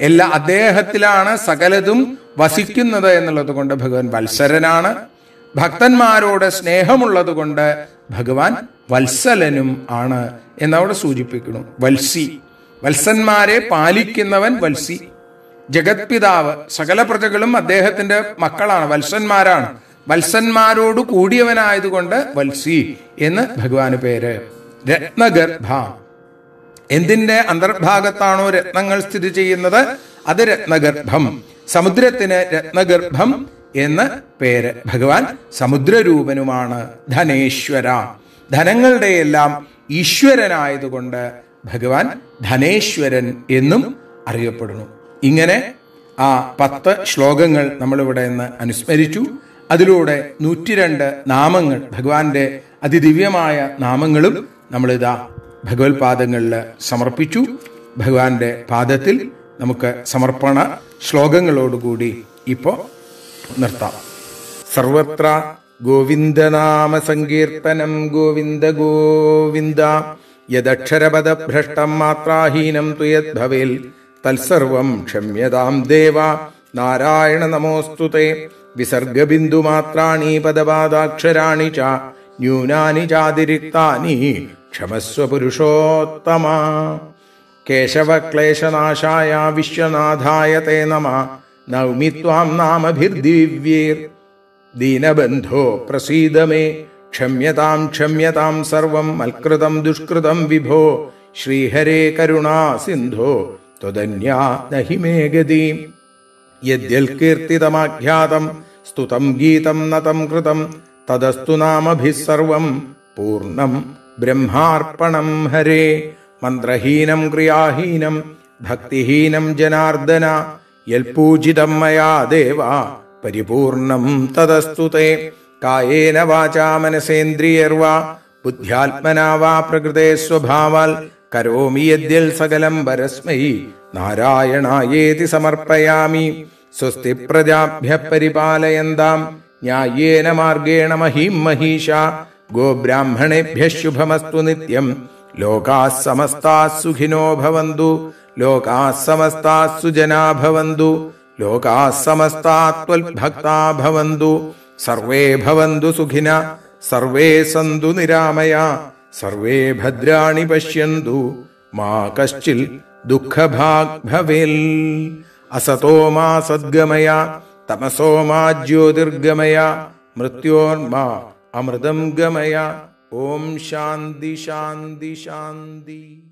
എല്ലാ അദ്ദേഹത്തിലാണ് സകലതും വസിക്കുന്നത് എന്നുള്ളത് കൊണ്ട് ഭഗവാൻ വത്സരനാണ് ഭക്തന്മാരോട് സ്നേഹമുള്ളത് കൊണ്ട് ഭഗവാൻ വത്സലനും ആണ് എന്നവിടെ സൂചിപ്പിക്കുന്നു വത്സി വത്സന്മാരെ പാലിക്കുന്നവൻ വത്സി ജഗത്പിതാവ് സകല പ്രജകളും അദ്ദേഹത്തിന്റെ മക്കളാണ് വത്സന്മാരാണ് വത്സന്മാരോട് കൂടിയവനായതുകൊണ്ട് വത്സി എന്ന് ഭഗവാന് പേര് രത്നഗർഭ എന്തിന്റെ അന്തർഭാഗത്താണോ രത്നങ്ങൾ സ്ഥിതി ചെയ്യുന്നത് അത് രത്നഗർഭം സമുദ്രത്തിന് രത്നഗർഭം എന്ന് പേര് ഭഗവാൻ സമുദ്രരൂപനുമാണ് ധനേശ്വര ധനങ്ങളുടെ എല്ലാം ഈശ്വരനായതുകൊണ്ട് ഭഗവാൻ ധനേശ്വരൻ എന്നും അറിയപ്പെടുന്നു ഇങ്ങനെ ആ പത്ത് ശ്ലോകങ്ങൾ നമ്മളിവിടെ നിന്ന് അനുസ്മരിച്ചു അതിലൂടെ നൂറ്റിരണ്ട് നാമങ്ങൾ ഭഗവാന്റെ അതിദിവ്യമായ നാമങ്ങളും നമ്മളിതാ ഭഗവത്പാദങ്ങളിൽ സമർപ്പിച്ചു ഭഗവാന്റെ പാദത്തിൽ നമുക്ക് സമർപ്പണ ശ്ലോകങ്ങളോടുകൂടി ഇപ്പോൾ നിർത്താം സർവത്ര ഗോവിന്ദനാമ സങ്കീർത്തനം ഗോവിന്ദ ഗോവിന്ദ യദക്ഷരപദഭ്രഷ്ടം മാത്രാഹീനം തുയത് ഭവേൽ തത്സർവം ക്ഷമ്യതാം ദേവ നാരായണ നമോസ്തുതേ विसर्गबिन्दुमात्राणि पदपादाक्षराणि च न्यूनानि चातिरिक्तानि क्षमस्व पुरुषोत्तमा केशवक्लेशनाशाया विश्वनाथाय ते नमः नौमि त्वाम् नामभिर्दीव्ये दीनबन्धो प्रसीद मे क्षम्यताम् क्षम्यताम् सर्वम् अल्कृतं दुष्कृतम् विभो श्रीहरे करुणा सिन्धो त्वदन्या हि मे गदी यद्यल्कीर्तितमाख्यातम् स्तुतं गीतं नतं कृतं तदस्तु नामभिः सर्वं पूर्णं ब्रह्मार्पणं हरे मन्त्रहीनं क्रियाहीनं भक्तिहीनं जनार्दन यल्पूजितं मया देव परिपूर्णं तदस्तु ते कायेन वाचा मनसेन्द्रियर्वा बुद्ध्यात्मना वा प्रकृते स्वभावाल् करोमि यद्यल् सकलं परस्मै नारायणायेति समर्पयामि स्वस्ति प्रजाभ्यः परिपालयन्ताम् न्याय्येन मार्गेण महीम् महीषा गोब्राह्मणेभ्यः शुभमस्तु नित्यम् लोकाः समस्ताः सुखिनो भवन्तु लोकाः समस्ताः सुजना भवन्तु लोकाः समस्तात्वल्भक्ता भवन्तु सर्वे भवन्तु सुखिन सर्वे सन्तु निरामया सर्वे भद्राणि पश्यन्तु मा कश्चिल् दुःखभाग् भवेल् असतो मा सद्गमय तमसो मा ज्योतिर्गमय मृत्योर्मा अमृतम गमय ओम शांति शांति शांति